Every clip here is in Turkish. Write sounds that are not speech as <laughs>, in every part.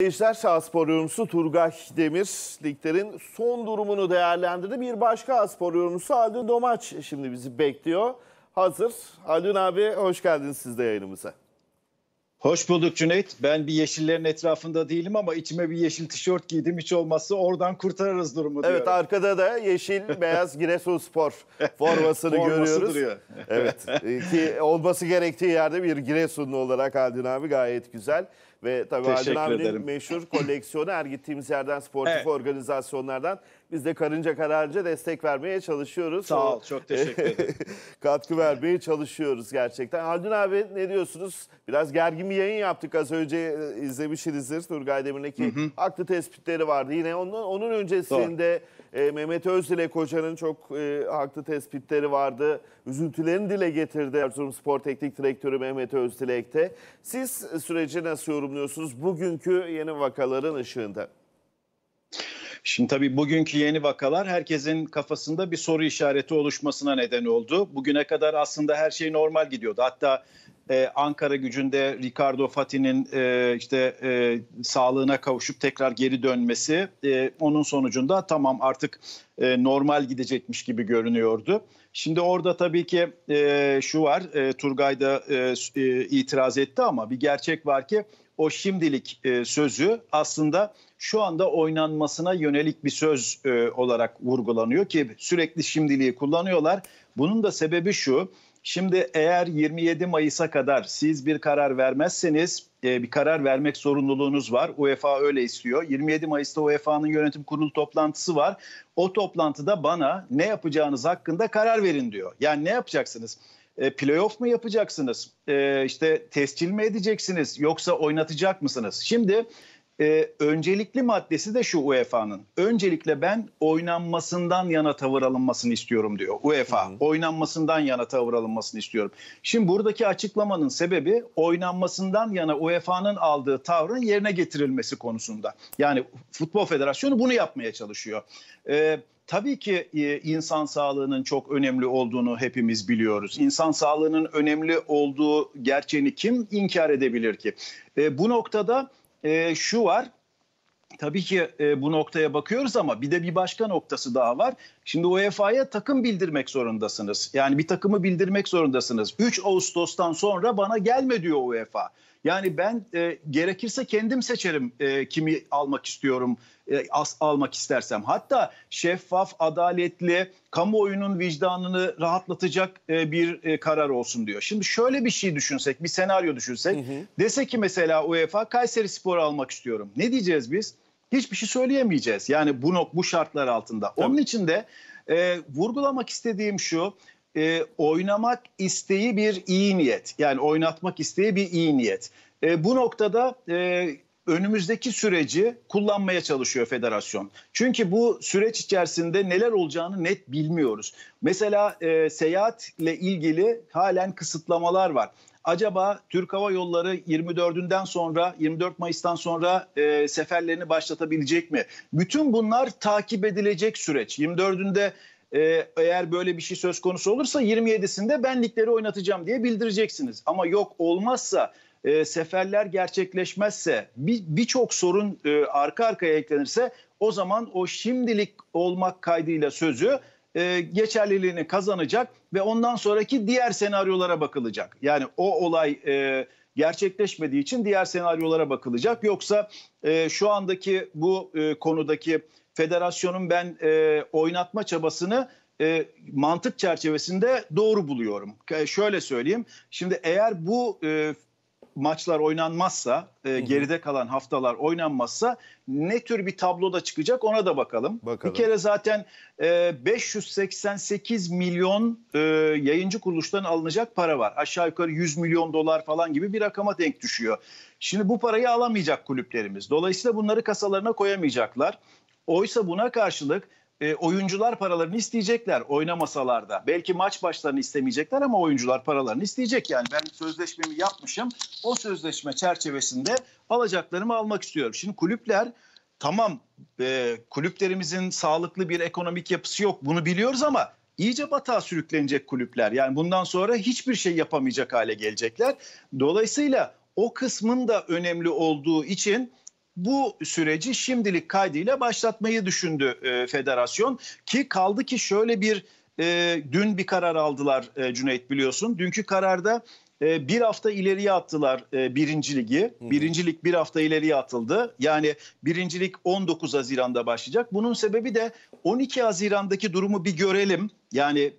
Seyirciler Aspor yorumcusu Turgay Demir liglerin son durumunu değerlendirdi. Bir başka Aspor yorumcusu Haldun Domaç şimdi bizi bekliyor. Hazır. Haldun abi hoş geldiniz siz de yayınımıza. Hoş bulduk Cüneyt. Ben bir yeşillerin etrafında değilim ama içime bir yeşil tişört giydim. Hiç olmazsa oradan kurtarırız durumu diyorum. Evet arkada da yeşil <laughs> beyaz Giresun spor formasını Forması görüyoruz. Duruyor. <laughs> evet e, ki olması gerektiği yerde bir Giresunlu olarak Adil abi gayet güzel. Ve tabii Teşekkür abinin meşhur koleksiyonu her gittiğimiz yerden sportif evet. organizasyonlardan biz de karınca kararınca destek vermeye çalışıyoruz. Sağ ol, çok teşekkür ederim. <laughs> katkı vermeye çalışıyoruz gerçekten. Haldun abi ne diyorsunuz? Biraz gergin bir yayın yaptık az önce e, izlemişsinizdir Turgay Demir'deki haklı tespitleri vardı. Yine onun, onun öncesinde Doğru. e, Mehmet Özdilek Hoca'nın çok e, haklı tespitleri vardı. Üzüntülerini dile getirdi Erzurum Spor Teknik Direktörü Mehmet Özdilek'te. Siz süreci nasıl yorumluyorsunuz bugünkü yeni vakaların ışığında? Şimdi tabii bugünkü yeni vakalar herkesin kafasında bir soru işareti oluşmasına neden oldu. Bugüne kadar aslında her şey normal gidiyordu. Hatta e, Ankara gücünde Ricardo Fati'nin e, işte e, sağlığına kavuşup tekrar geri dönmesi e, onun sonucunda tamam artık e, normal gidecekmiş gibi görünüyordu. Şimdi orada tabii ki e, şu var e, Turgay da e, e, itiraz etti ama bir gerçek var ki o şimdilik e, sözü aslında şu anda oynanmasına yönelik bir söz e, olarak vurgulanıyor ki sürekli şimdiliği kullanıyorlar. Bunun da sebebi şu. Şimdi eğer 27 Mayıs'a kadar siz bir karar vermezseniz e, bir karar vermek zorunluluğunuz var. UEFA öyle istiyor. 27 Mayıs'ta UEFA'nın yönetim kurulu toplantısı var. O toplantıda bana ne yapacağınız hakkında karar verin diyor. Yani ne yapacaksınız? E, playoff mu yapacaksınız? E, işte tescil mi edeceksiniz? Yoksa oynatacak mısınız? Şimdi e, öncelikli maddesi de şu UEFA'nın. Öncelikle ben oynanmasından yana tavır alınmasını istiyorum diyor UEFA. Hı hı. Oynanmasından yana tavır alınmasını istiyorum. Şimdi buradaki açıklamanın sebebi oynanmasından yana UEFA'nın aldığı tavrın yerine getirilmesi konusunda. Yani Futbol Federasyonu bunu yapmaya çalışıyor. Evet. Tabii ki e, insan sağlığının çok önemli olduğunu hepimiz biliyoruz. İnsan sağlığının önemli olduğu gerçeğini kim inkar edebilir ki? E, bu noktada e, şu var. Tabii ki bu noktaya bakıyoruz ama bir de bir başka noktası daha var. Şimdi UEFA'ya takım bildirmek zorundasınız. Yani bir takımı bildirmek zorundasınız. 3 Ağustos'tan sonra bana gelme diyor UEFA. Yani ben e, gerekirse kendim seçerim e, kimi almak istiyorum, e, as, almak istersem. Hatta şeffaf, adaletli, kamuoyunun vicdanını rahatlatacak e, bir e, karar olsun diyor. Şimdi şöyle bir şey düşünsek, bir senaryo düşünsek. Hı hı. Dese ki mesela UEFA Kayseri Spor'u almak istiyorum. Ne diyeceğiz biz? hiçbir şey söyleyemeyeceğiz. Yani bu nok bu şartlar altında. Tabii. Onun için de e, vurgulamak istediğim şu e, oynamak isteği bir iyi niyet. Yani oynatmak isteği bir iyi niyet. E, bu noktada e, önümüzdeki süreci kullanmaya çalışıyor federasyon. Çünkü bu süreç içerisinde neler olacağını net bilmiyoruz. Mesela e, seyahatle ilgili halen kısıtlamalar var acaba Türk Hava Yolları 24'ünden sonra 24 Mayıs'tan sonra e, seferlerini başlatabilecek mi? Bütün bunlar takip edilecek süreç. 24'ünde e, eğer böyle bir şey söz konusu olursa 27'sinde benlikleri ligleri oynatacağım diye bildireceksiniz. Ama yok olmazsa e, seferler gerçekleşmezse birçok bir sorun e, arka arkaya eklenirse o zaman o şimdilik olmak kaydıyla sözü e, geçerliliğini kazanacak ve ondan sonraki diğer senaryolara bakılacak. Yani o olay e, gerçekleşmediği için diğer senaryolara bakılacak. Yoksa e, şu andaki bu e, konudaki federasyonun ben e, oynatma çabasını e, mantık çerçevesinde doğru buluyorum. E, şöyle söyleyeyim. Şimdi eğer bu e, maçlar oynanmazsa, e, geride kalan haftalar oynanmazsa ne tür bir tabloda çıkacak ona da bakalım. bakalım. Bir kere zaten e, 588 milyon e, yayıncı kuruluştan alınacak para var. Aşağı yukarı 100 milyon dolar falan gibi bir rakama denk düşüyor. Şimdi bu parayı alamayacak kulüplerimiz. Dolayısıyla bunları kasalarına koyamayacaklar. Oysa buna karşılık e, oyuncular paralarını isteyecekler oynamasalar da. Belki maç başlarını istemeyecekler ama oyuncular paralarını isteyecek. Yani ben sözleşmemi yapmışım. O sözleşme çerçevesinde alacaklarımı almak istiyorum. Şimdi kulüpler tamam e, kulüplerimizin sağlıklı bir ekonomik yapısı yok bunu biliyoruz ama iyice batağa sürüklenecek kulüpler. Yani bundan sonra hiçbir şey yapamayacak hale gelecekler. Dolayısıyla o kısmın da önemli olduğu için bu süreci şimdilik kaydıyla başlatmayı düşündü e, federasyon ki kaldı ki şöyle bir e, dün bir karar aldılar e, Cüneyt biliyorsun. Dünkü kararda e, bir hafta ileriye attılar e, birinci ligi. Hmm. Birinci bir hafta ileriye atıldı. Yani birincilik 19 Haziran'da başlayacak. Bunun sebebi de 12 Haziran'daki durumu bir görelim. Yani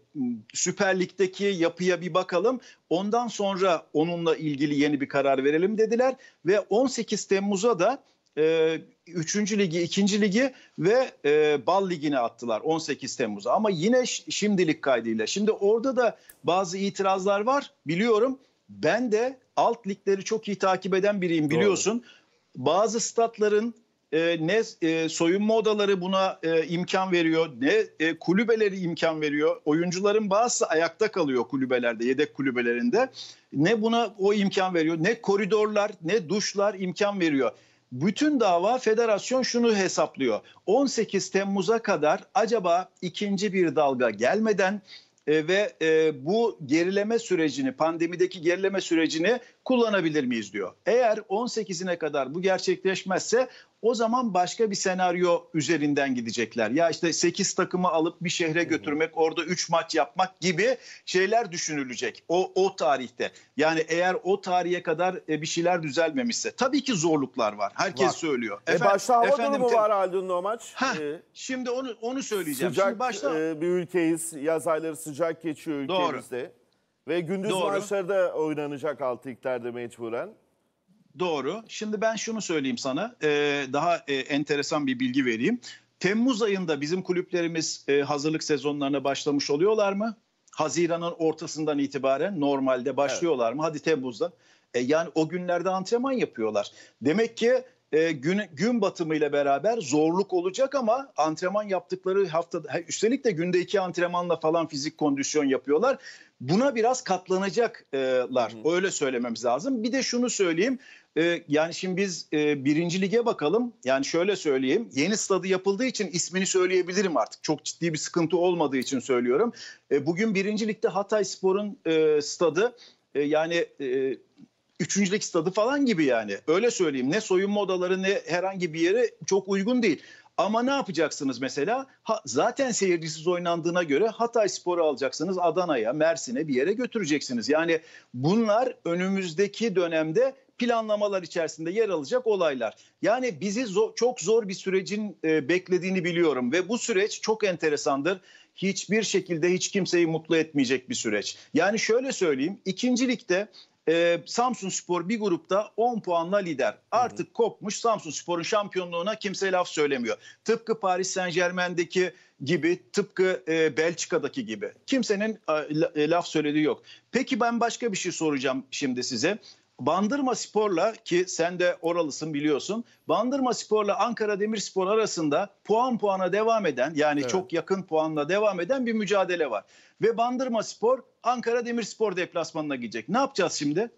Süper Lig'deki yapıya bir bakalım. Ondan sonra onunla ilgili yeni bir karar verelim dediler. Ve 18 Temmuz'a da e, 3. ligi, 2. ligi ve e, bal ligine attılar 18 Temmuz'a. Ama yine şimdilik kaydıyla. Şimdi orada da bazı itirazlar var biliyorum. Ben de alt ligleri çok iyi takip eden biriyim biliyorsun. Doğru. Bazı statların e, ne e, soyunma odaları buna e, imkan veriyor ne e, kulübeleri imkan veriyor. Oyuncuların bazısı ayakta kalıyor kulübelerde, yedek kulübelerinde. Ne buna o imkan veriyor, ne koridorlar, ne duşlar imkan veriyor bütün dava federasyon şunu hesaplıyor. 18 Temmuz'a kadar acaba ikinci bir dalga gelmeden e, ve e, bu gerileme sürecini pandemideki gerileme sürecini kullanabilir miyiz diyor. Eğer 18'ine kadar bu gerçekleşmezse o zaman başka bir senaryo üzerinden gidecekler. Ya işte 8 takımı alıp bir şehre götürmek, orada 3 maç yapmak gibi şeyler düşünülecek o o tarihte. Yani eğer o tarihe kadar e, bir şeyler düzelmemişse tabii ki zorluklar var. Herkes var. söylüyor. E efendim, başta hava durumu var Haldun o maç. Heh, ee, şimdi onu onu söyleyeceğim. Sıcak şimdi başta... e, bir ülkeyiz. Yaz ayları sıcak geçiyor ülkemizde. Doğru. Ve gündüz Doğru. maçları da oynanacak altı liglerde mecburen. Doğru. Şimdi ben şunu söyleyeyim sana. Ee, daha e, enteresan bir bilgi vereyim. Temmuz ayında bizim kulüplerimiz e, hazırlık sezonlarına başlamış oluyorlar mı? Haziran'ın ortasından itibaren normalde başlıyorlar evet. mı? Hadi Temmuz'dan. E, yani o günlerde antrenman yapıyorlar. Demek ki e, gün, gün batımıyla beraber zorluk olacak ama antrenman yaptıkları haftada üstelik de günde iki antrenmanla falan fizik kondisyon yapıyorlar. Buna biraz katlanacaklar. Hı. Öyle söylememiz lazım. Bir de şunu söyleyeyim. Ee, yani şimdi biz e, birinci lige bakalım. Yani şöyle söyleyeyim. Yeni stadı yapıldığı için ismini söyleyebilirim artık. Çok ciddi bir sıkıntı olmadığı için söylüyorum. E, bugün birinci ligde Hatay Spor'un e, stadı yani üçüncülük stadı falan gibi yani. Öyle söyleyeyim. Ne soyunma odaları ne herhangi bir yere çok uygun değil. Ama ne yapacaksınız mesela? Ha, zaten seyircisiz oynandığına göre Hatay Spor'u alacaksınız Adana'ya, Mersin'e bir yere götüreceksiniz. Yani bunlar önümüzdeki dönemde planlamalar içerisinde yer alacak olaylar. Yani bizi zor, çok zor bir sürecin e, beklediğini biliyorum ve bu süreç çok enteresandır. Hiçbir şekilde hiç kimseyi mutlu etmeyecek bir süreç. Yani şöyle söyleyeyim, ikincilikte e, Samsun Spor bir grupta 10 puanla lider. Artık hı hı. kopmuş Samsun Spor'un şampiyonluğuna kimse laf söylemiyor. Tıpkı Paris Saint Germain'deki gibi, tıpkı e, Belçika'daki gibi. Kimsenin e, e, laf söylediği yok. Peki ben başka bir şey soracağım şimdi size. Bandırma Spor'la ki sen de oralısın biliyorsun. Bandırma Spor'la Ankara Demirspor arasında puan puana devam eden yani evet. çok yakın puanla devam eden bir mücadele var. Ve Bandırma Spor Ankara Demirspor deplasmanına gidecek. Ne yapacağız şimdi?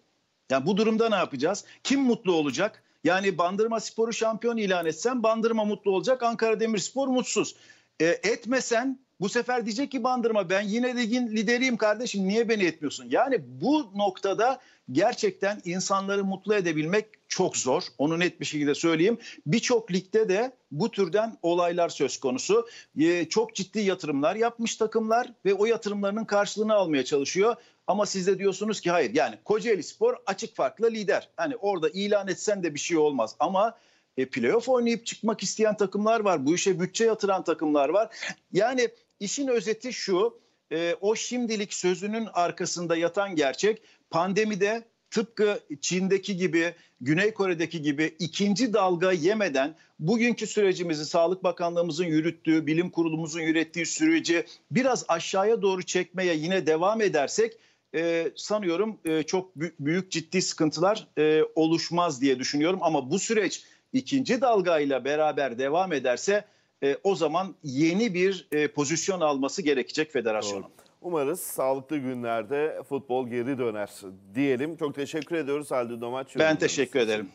Yani bu durumda ne yapacağız? Kim mutlu olacak? Yani Bandırma Spor'u şampiyon ilan etsen Bandırma mutlu olacak, Ankara Demirspor mutsuz. E, etmesen bu sefer diyecek ki Bandırma ben yine ligin lideriyim kardeşim niye beni etmiyorsun? Yani bu noktada gerçekten insanları mutlu edebilmek çok zor. Onu net bir şekilde söyleyeyim. Birçok ligde de bu türden olaylar söz konusu. Ee, çok ciddi yatırımlar yapmış takımlar ve o yatırımlarının karşılığını almaya çalışıyor. Ama siz de diyorsunuz ki hayır yani Kocaeli Spor açık farklı lider. Hani orada ilan etsen de bir şey olmaz ama e, playoff oynayıp çıkmak isteyen takımlar var. Bu işe bütçe yatıran takımlar var. Yani İşin özeti şu, e, o şimdilik sözünün arkasında yatan gerçek pandemide tıpkı Çin'deki gibi, Güney Kore'deki gibi ikinci dalga yemeden bugünkü sürecimizi Sağlık Bakanlığımızın yürüttüğü, bilim kurulumuzun yürüttiği süreci biraz aşağıya doğru çekmeye yine devam edersek e, sanıyorum e, çok büyük ciddi sıkıntılar e, oluşmaz diye düşünüyorum. Ama bu süreç ikinci dalgayla beraber devam ederse e, o zaman yeni bir e, pozisyon alması gerekecek federasyonun. Doğru. Umarız sağlıklı günlerde futbol geri döner diyelim. Çok teşekkür ediyoruz Halil Domaç. Ben teşekkür ederim.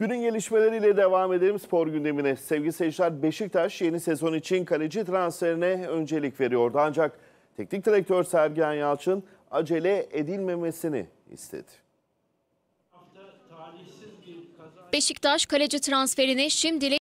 Günün gelişmeleriyle devam edelim spor gündemine. Sevgili seyirciler Beşiktaş yeni sezon için kaleci transferine öncelik veriyordu. Ancak teknik direktör Sergen Yalçın acele edilmemesini istedi. Beşiktaş kaleci transferini şimdilik